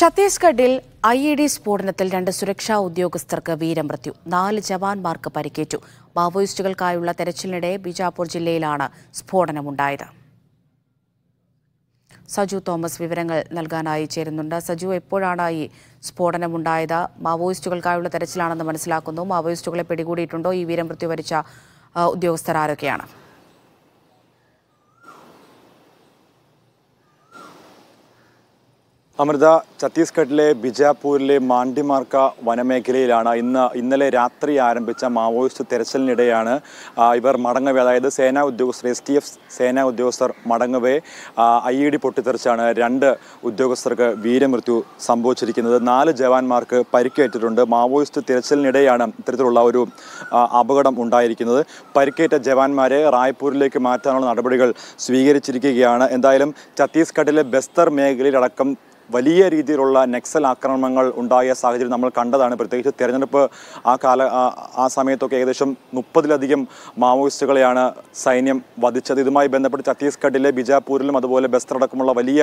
ഛത്തീസ്ഗഡിൽ I E D സ്ഫോടനത്തിൽ രണ്ട് സുരക്ഷാ ഉദ്യോഗസ്ഥർക്ക് വീരമൃത്യു നാല് ജവാന്മാർക്ക് പരിക്കേറ്റു മാവോയിസ്റ്റുകൾക്കായുള്ള തെരച്ചിലിനിടെ ബിജാപൂർ ജില്ലയിലാണ് സ്ഫോടനമുണ്ടായത് സജു തോമസ് വിവരങ്ങൾ നൽകാനായി ചേരുന്നുണ്ട് സജു എപ്പോഴാണ് ഈ സ്ഫോടനമുണ്ടായത് മാവോയിസ്റ്റുകൾക്കായുള്ള തെരച്ചിലാണെന്ന് മനസ്സിലാക്കുന്നു മാവോയിസ്റ്റുകളെ പിടികൂടിയിട്ടുണ്ടോ ഈ വീരമൃത്യു വരിച്ച ഉദ്യോഗസ്ഥർ ആരൊക്കെയാണ് അമൃത ഛത്തീസ്ഗഡിലെ ബിജാപൂരിലെ മാണ്ടിമാർക്ക വനമേഖലയിലാണ് ഇന്ന് ഇന്നലെ രാത്രി ആരംഭിച്ച മാവോയിസ്റ്റ് തെരച്ചിലിനിടെയാണ് ഇവർ മടങ്ങവേ അതായത് സേനാ ഉദ്യോഗസ്ഥർ എസ് ടി എഫ് സേനാ ഉദ്യോഗസ്ഥർ മടങ്ങവേ ഐ ഇ ഡി പൊട്ടിത്തെറിച്ചാണ് രണ്ട് ഉദ്യോഗസ്ഥർക്ക് വീരമൃത്യു സംഭവിച്ചിരിക്കുന്നത് നാല് ജവാന്മാർക്ക് പരിക്കേറ്റിട്ടുണ്ട് മാവോയിസ്റ്റ് തെരച്ചിലിനിടെയാണ് ഇത്തരത്തിലുള്ള ഒരു അപകടം ഉണ്ടായിരിക്കുന്നത് പരിക്കേറ്റ ജവാന്മാരെ റായ്പൂരിലേക്ക് മാറ്റാനുള്ള നടപടികൾ സ്വീകരിച്ചിരിക്കുകയാണ് എന്തായാലും ഛത്തീസ്ഗഡിലെ ബസ്തർ മേഖലയിലടക്കം വലിയ രീതിയിലുള്ള നക്സൽ ആക്രമണങ്ങൾ ഉണ്ടായ സാഹചര്യം നമ്മൾ കണ്ടതാണ് പ്രത്യേകിച്ച് തെരഞ്ഞെടുപ്പ് ആ കാല ആ സമയത്തൊക്കെ ഏകദേശം മുപ്പതിലധികം മാവോയിസ്റ്റുകളെയാണ് സൈന്യം വധിച്ചത് ഇതുമായി ബന്ധപ്പെട്ട് ഛത്തീസ്ഗഡിലെ ബിജാപൂരിലും അതുപോലെ ബസ്തർ അടക്കമുള്ള വലിയ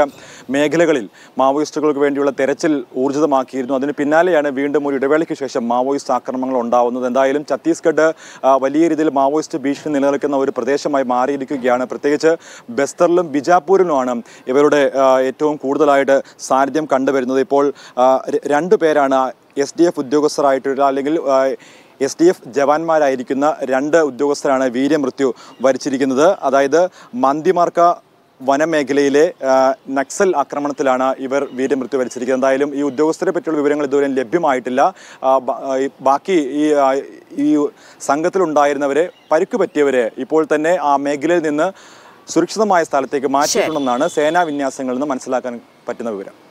മേഖലകളിൽ മാവോയിസ്റ്റുകൾക്ക് വേണ്ടിയുള്ള തെരച്ചിൽ ഊർജിതമാക്കിയിരുന്നു അതിന് പിന്നാലെയാണ് വീണ്ടും ഒരു ഇടവേളയ്ക്ക് ശേഷം മാവോയിസ്റ്റ് ആക്രമണങ്ങൾ ഉണ്ടാവുന്നത് എന്തായാലും ഛത്തീസ്ഗഡ് വലിയ രീതിയിൽ മാവോയിസ്റ്റ് ഭീഷണി നിലനിൽക്കുന്ന ഒരു പ്രദേശമായി മാറിയിരിക്കുകയാണ് പ്രത്യേകിച്ച് ബസ്തറിലും ബിജാപൂരിലുമാണ് ഇവരുടെ ഏറ്റവും കൂടുതലായിട്ട് സാന്നിധ്യം കണ്ടുവരുന്നത് ഇപ്പോൾ രണ്ടു പേരാണ് എസ് ഡി എഫ് ഉദ്യോഗസ്ഥരായിട്ടുള്ള അല്ലെങ്കിൽ എസ് ഡി എഫ് ജവാന്മാരായിരിക്കുന്ന രണ്ട് ഉദ്യോഗസ്ഥരാണ് വീര്യമൃത്യു വരിച്ചിരിക്കുന്നത് അതായത് മന്തിമാർക്ക വനമേഖലയിലെ നക്സൽ ആക്രമണത്തിലാണ് ഇവർ വീരമൃത്യു വരിച്ചിരിക്കുന്നത് എന്തായാലും ഈ ഉദ്യോഗസ്ഥരെ പറ്റിയുള്ള വിവരങ്ങൾ ഇതുവരെ ലഭ്യമായിട്ടില്ല ബാക്കി ഈ ഈ സംഘത്തിലുണ്ടായിരുന്നവരെ പരുക്ക് പറ്റിയവരെ ഇപ്പോൾ തന്നെ ആ മേഖലയിൽ നിന്ന് സുരക്ഷിതമായ സ്ഥലത്തേക്ക് മാറ്റിയിട്ടുണ്ടെന്നാണ് സേനാ വിന്യാസങ്ങളിൽ നിന്ന് മനസ്സിലാക്കാൻ പറ്റുന്ന വിവരം